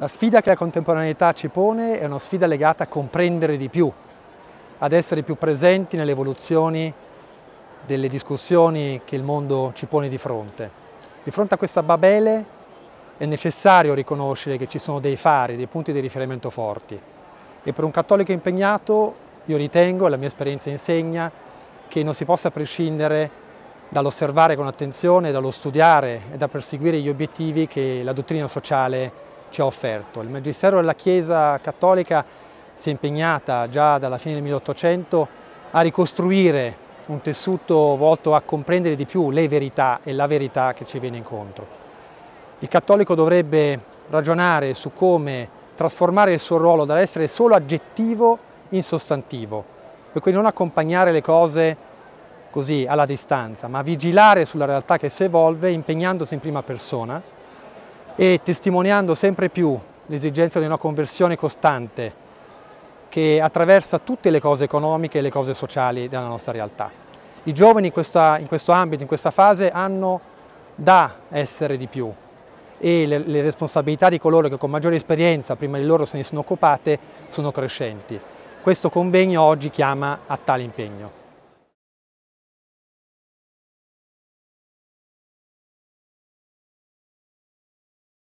La sfida che la contemporaneità ci pone è una sfida legata a comprendere di più, ad essere più presenti nelle evoluzioni delle discussioni che il mondo ci pone di fronte. Di fronte a questa Babele è necessario riconoscere che ci sono dei fari, dei punti di riferimento forti e per un cattolico impegnato io ritengo, e la mia esperienza insegna, che non si possa prescindere dall'osservare con attenzione, dallo studiare e da perseguire gli obiettivi che la dottrina sociale ci ha offerto. Il Magistero della Chiesa Cattolica si è impegnata già dalla fine del 1800 a ricostruire un tessuto volto a comprendere di più le verità e la verità che ci viene incontro. Il cattolico dovrebbe ragionare su come trasformare il suo ruolo dall'essere solo aggettivo in sostantivo, per cui non accompagnare le cose così alla distanza, ma vigilare sulla realtà che si evolve impegnandosi in prima persona e testimoniando sempre più l'esigenza di una conversione costante che attraversa tutte le cose economiche e le cose sociali della nostra realtà. I giovani in, questa, in questo ambito, in questa fase, hanno da essere di più e le, le responsabilità di coloro che con maggiore esperienza prima di loro se ne sono occupate sono crescenti. Questo convegno oggi chiama a tale impegno.